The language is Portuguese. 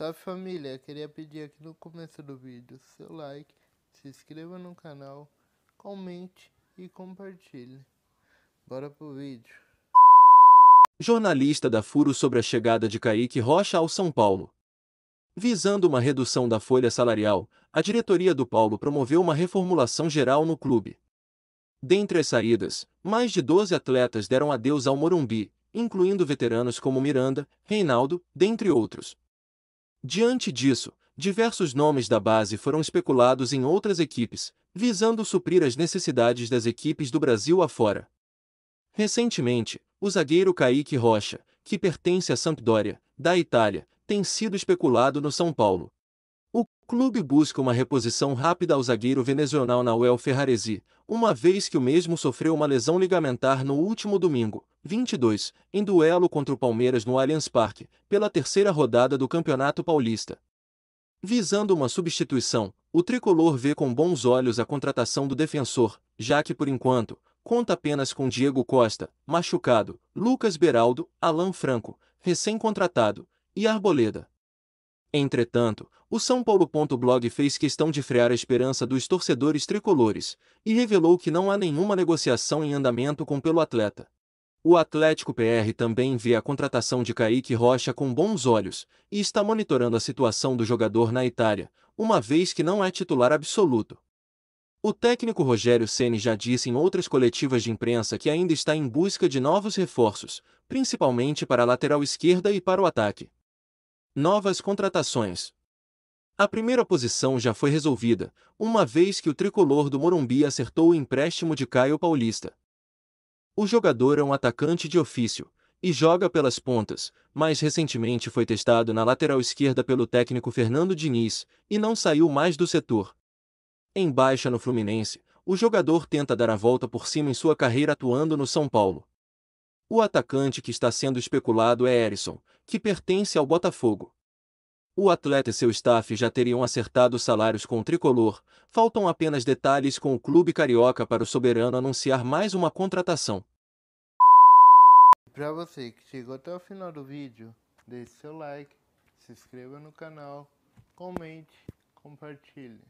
Salve família, queria pedir aqui no começo do vídeo seu like, se inscreva no canal, comente e compartilhe. Bora pro vídeo. Jornalista da furo sobre a chegada de Kaique Rocha ao São Paulo. Visando uma redução da folha salarial, a diretoria do Paulo promoveu uma reformulação geral no clube. Dentre as saídas, mais de 12 atletas deram adeus ao Morumbi, incluindo veteranos como Miranda, Reinaldo, dentre outros. Diante disso, diversos nomes da base foram especulados em outras equipes, visando suprir as necessidades das equipes do Brasil afora. Recentemente, o zagueiro Kaique Rocha, que pertence à Sampdoria, da Itália, tem sido especulado no São Paulo. O clube busca uma reposição rápida ao zagueiro venezuelano Nauel Ferraresi, uma vez que o mesmo sofreu uma lesão ligamentar no último domingo, 22, em duelo contra o Palmeiras no Allianz Parque, pela terceira rodada do Campeonato Paulista. Visando uma substituição, o tricolor vê com bons olhos a contratação do defensor, já que por enquanto, conta apenas com Diego Costa, machucado, Lucas Beraldo, Alan Franco, recém-contratado, e Arboleda. Entretanto, o São Paulo.blog fez questão de frear a esperança dos torcedores tricolores e revelou que não há nenhuma negociação em andamento com pelo atleta. O Atlético PR também vê a contratação de Kaique Rocha com bons olhos e está monitorando a situação do jogador na Itália, uma vez que não é titular absoluto. O técnico Rogério Ceni já disse em outras coletivas de imprensa que ainda está em busca de novos reforços, principalmente para a lateral esquerda e para o ataque. Novas contratações. A primeira posição já foi resolvida, uma vez que o tricolor do Morumbi acertou o empréstimo de Caio Paulista. O jogador é um atacante de ofício e joga pelas pontas, mas recentemente foi testado na lateral esquerda pelo técnico Fernando Diniz e não saiu mais do setor. Em baixa no Fluminense, o jogador tenta dar a volta por cima em sua carreira atuando no São Paulo. O atacante que está sendo especulado é Erisson, que pertence ao Botafogo. O atleta e seu staff já teriam acertado salários com o tricolor, faltam apenas detalhes com o clube carioca para o soberano anunciar mais uma contratação. Para você que chegou até o final do vídeo, deixe seu like, se inscreva no canal, comente, compartilhe.